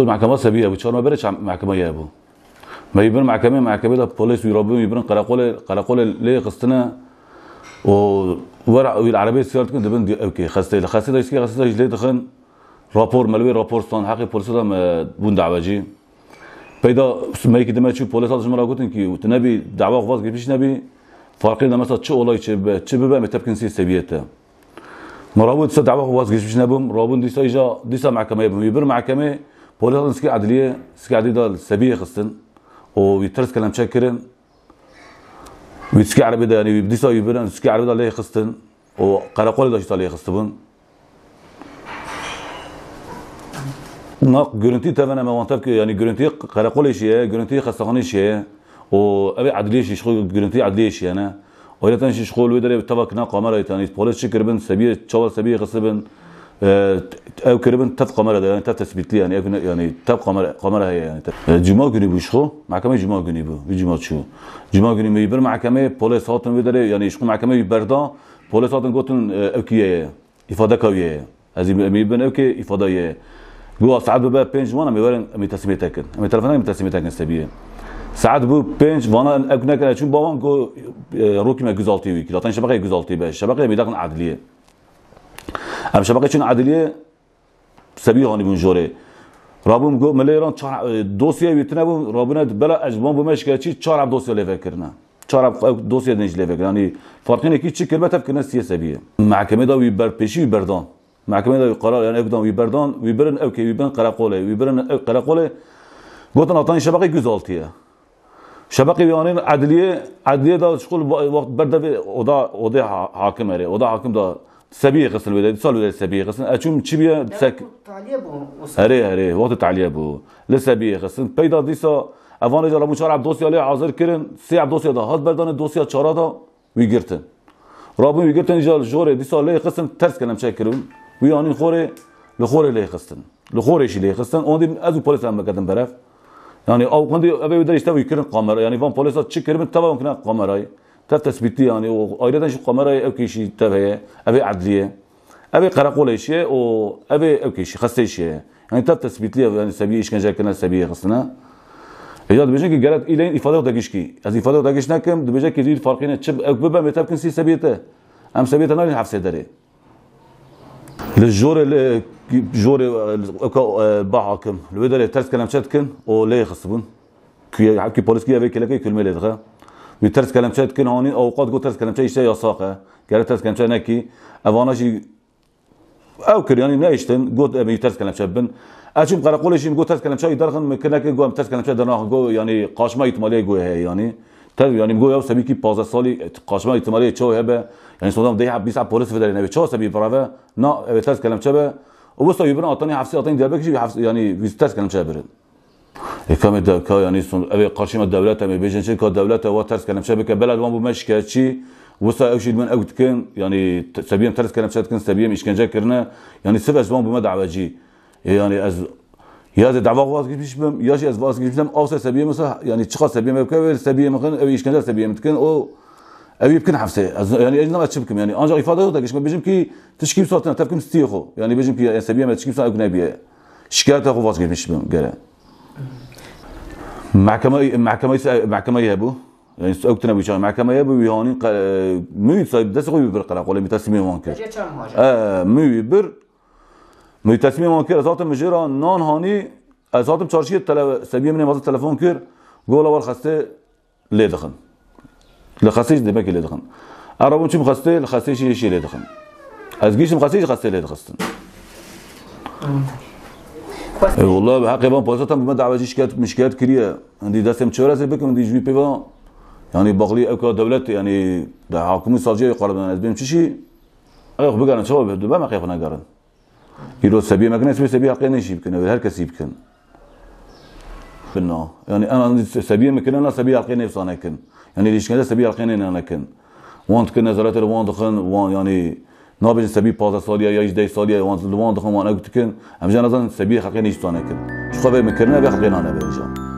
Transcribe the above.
خذ محكمات سبيه ابو تشار ما برش یه ابو ما يبين محكمه محكمه ده بوليس ويربهم يبين قراقول قراقول ليه قصتنا وورع والعربيه السياره تكون دبن دي اوكي خاصه خسته داشتی خسته خاصه لی دخن رابور ملوي رابور استان حق پلیس ده بون دعوایی پیدا سمایی که دمای چی پلیس ازش مرا گفتن که تو نبی دعوای خواست گپیش نبی فرقی دم مثلا چه اولای چه به چه به متب کنسی سبیته مرا بود سه دعوای خواست گپیش نبم رابون دیسا ایجا دیسا محکمه بم یبر محکمه پول اون عدلية سكي سکی دال سبيه خستن و ویترس كلام چه کرن وی سکی دا يعني بديسا یبرن سکی عربی دال لیه خستن و قرقول داشي تالي خستبون ناق جرنتي تبنا ما وانتبك يعني جرنتي قرقولي شيء جرنتي خستخاني شيء وابي عدلي شيء شغل جرنتي عدلية شيء انا ولا تنشي شغل ودري تبك ناق عمره تاني بوليس شكر بن سبيه تشاور سبيه خستبن او كريبن تف قمر ده يعني تف تثبيت يعني يعني تف قمر قمر هي يعني جمعه غني بوشو محكمه جمعه غني بو في جمعه شو جمعه غني يبر محكمه بوليس هاتن بيدر يعني يشكو محكمه يبر دا بوليس هاتن قوتن آه، اوكي افاده كوي از يبن اوكي افاده يي بو سعد بو بينج وانا ميورن مي تثبيت اكن مي تلفون مي تثبيت اكن سبيه سعد بو بينج وانا اكنك انا شو بابا كو آه، روكي ما غزالتي ويك لا تنشبقي غزالتي باش شبقي ميدقن عدليه امشب بقیه چون عدلیه سبیه هانی بون جوره رابون گو ملی ایران چهار دوسیه ویتنه بون رابونه بلا اجبان بومش که چی چهار دوسیه لیفه کرنه چهار دوسیه دنج لیفه کرنه یعنی فارتین اکی چی کربه تف کرنه سیه سبیه محکمه دا وی بر پیشی وی بردان محکمه دا وی قرار یعنی اکدان وی بردان وی برن او که وی برن قرقوله وی برن او قرقوله گوتن آتان شبقی گزالتیه شبقي بيانين عدلية عدلية دا شغل وقت برده به ودا ودا حاكم اره ودا حاكم دا سبيه غسل وداد صار وداد سبيه غسل أشوم تشبيه تسك هري هري وقت تعليبه لسبيه غسل بيدا ديسا اوان اجا رمو چار عبدوسی عازر حاضر سي عبد عبدوسی ده هاد بردان دوسی چارا دا وی گرتن رابون وی گرتن اجا جوره دیسا لی قسم ترس كلام چه کرن وی آنین خوره لخوره لی قسطن لخوره شی لی قسطن آن ازو بوليس لما بکدن برف يعني او كنت ابي بدري اشتوي كرن قمر يعني فان بوليسات تشكر من ممكن قمر اي تا تثبيتي يعني وايضا شو قمره او شي تبعه ابي عدليه ابي قرقول شيء او ابي او كيشي خاصه شيء يعني تا تثبيتي يعني سبي ايش كان جاكنا سبي خصنا اذا بيجي كي قالت الى الافاده ودقشكي از الافاده ودقشنا كم بيجي كي دير فرقين تشب او ببا متابكن سي سبيته ام سبيته نار حفصه دري للجور جوري آه، باعكم الودر ترس كلام شتكن او ليه خصبون كي كي بوليس كي كلمه لدغه ترس کلمچه کن آنی اوقات گو ترس کلمچه ایشته یا ساقه گره ترس کلمچه نکی اواناشی او کریانی نه ایشتن گو امی ترس کلمچه بن اچم قرقولش گو ترس کلمچه درخن مکنه که گو ام ترس کلمچه درناخ گو یعنی قاشمه ایتمالی گو هی یعنی تر یعنی گو او سبی کی 15 سالی قاشمه ایتمالی چه هبه یعنی سودام بیس 20 پولیس فدرین نه چه سبی براوه نه ترس کلمچه به و بس تو یبن آتانی دیاب آتانی دیابه کشی یعنی ویز ترس کلمچه برد کامی دو یعنی سون قاشم دولت می بیشن چه که دولت و ترس کنم که بلد وان بو مشکه چی من اوت کن یعنی سبیم ترس کنم شد کن سبیم اشکنجه کرنه یعنی سفش وان بو یعنی از یا از دعوا واسه گیش بم یا از واسه گیش بم سبیم مثلا یعنی چقدر سبیم بکوه سبیم خن اوی اشکنجه سبیم تکن او اوی بکن حفصه از یعنی اجنا ما یعنی آنجا ایفاده افاده ودا کش کی صوتنا یعنی محكمه مع كما يابو يعني او تنبي شان محكمه يابو يعني مي صايب دس خوي بر قلق ولا متسمي وانكر اه مي بر مي تسمي وانكر ذات مجرا نان هاني ذات چارشي تل سبيه من مازه تلفون كير قول اول خسته لي دخن لخسيش دمك لي دخن عربون شي مخسته لخسيش شي لي دخن از گيش مخسيش خسته لي دخن والله بحق بان بازات هم بمد عواجي کرد مشكات كريه عندي دستم چهار از بکم عندي جوی پیوان يعني باقلی اكو دولت يعني ده حاكمي صاجي قرب انا بهم چشي اخ بقرن شباب دبا ما قيفنا قرن يرو سبي ما كنس سبي حق نشي بكن هر كسي بكن كنا يعني انا عندي سبي ما كنا انا سبي حق نفس انا كن يعني ليش كذا سبي حق انا كن وانت كنا رو الوان دخن وان یعنی نابێت سالی پ سالیە یاش دەی سالیە وان دخۆمانە گوتکن سبی نزان سەبی کن نیشتوانەکرد خۆ میکنه مکردنە بە نانه بێژە.